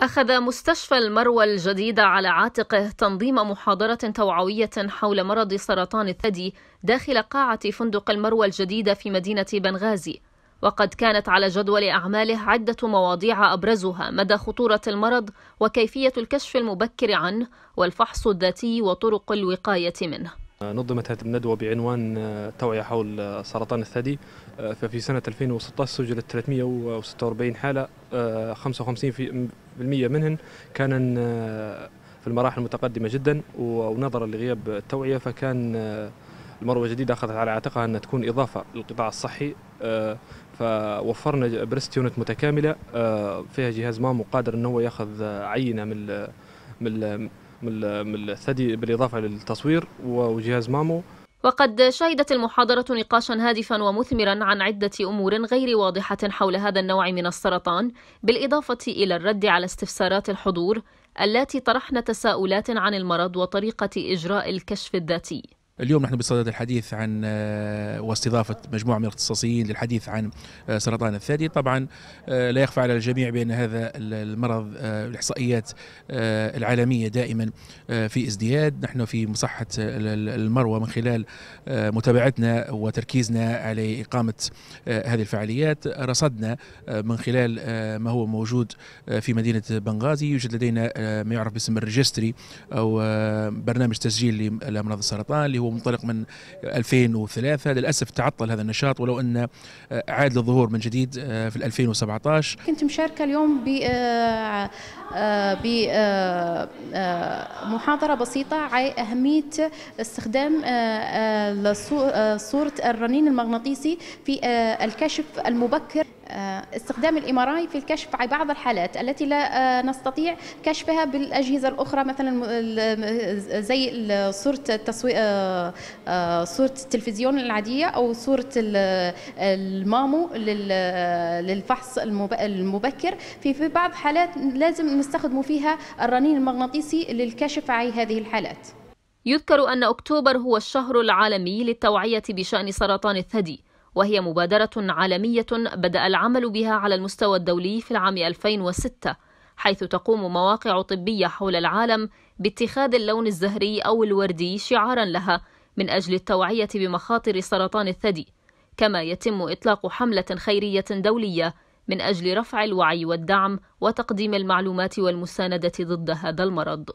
أخذ مستشفى المروى الجديد على عاتقه تنظيم محاضرة توعوية حول مرض سرطان الثدي داخل قاعة فندق المروى الجديدة في مدينة بنغازي، وقد كانت على جدول أعماله عدة مواضيع أبرزها مدى خطورة المرض وكيفية الكشف المبكر عنه والفحص الذاتي وطرق الوقاية منه. نظمت هذه الندوة بعنوان آه، توعية حول آه، سرطان الثدي آه، ففي سنة 2016 سجلت 346 حالة 55% منهن كان في المراحل المتقدمة جدا ونظرا لغياب التوعية فكان المروة الجديدة أخذت على عاتقها أن تكون إضافة للقطاع الصحي فوفرنا بريست يونت متكاملة فيها جهاز مامو قادر أنه يأخذ عينة من من من الثدي بالاضافه للتصوير وجهاز مامو وقد شهدت المحاضرة نقاشا هادفا ومثمرا عن عدة أمور غير واضحة حول هذا النوع من السرطان بالإضافة إلى الرد على استفسارات الحضور التي طرحن تساؤلات عن المرض وطريقة إجراء الكشف الذاتي اليوم نحن بصدد الحديث عن آه، واستضافة مجموعة من الاختصاصيين للحديث عن آه، سرطان الثدي طبعا آه، لا يخفى على الجميع بأن هذا المرض الإحصائيات العالمية دائما في ازدياد نحن في مصحة المروة من خلال متابعتنا وتركيزنا على إقامة هذه الفعاليات رصدنا من خلال ما هو موجود في مدينة بنغازي يوجد لدينا ما يعرف باسم الريجستري أو برنامج تسجيل لأمراض السرطان اللي هو هو منطلق من 2003 للاسف تعطل هذا النشاط ولو ان آه، عاد للظهور من جديد آه، في 2017 كنت مشاركه اليوم ب آه، آه، بمحاضرة آه، آه، بسيطة عن أهمية استخدام صورة الرنين المغناطيسي في الكشف المبكر استخدام الإماراي في الكشف عن بعض الحالات التي لا نستطيع كشفها بالأجهزة الأخرى مثلا زي صورة التصوير صورة التلفزيون العادية أو صورة المامو للفحص المبكر في بعض حالات لازم نستخدم فيها الرنين المغناطيسي للكشف عن هذه الحالات يذكر أن أكتوبر هو الشهر العالمي للتوعية بشأن سرطان الثدي وهي مبادرة عالمية بدأ العمل بها على المستوى الدولي في العام 2006 حيث تقوم مواقع طبية حول العالم باتخاذ اللون الزهري أو الوردي شعارا لها من أجل التوعية بمخاطر سرطان الثدي كما يتم إطلاق حملة خيرية دولية من أجل رفع الوعي والدعم وتقديم المعلومات والمساندة ضد هذا المرض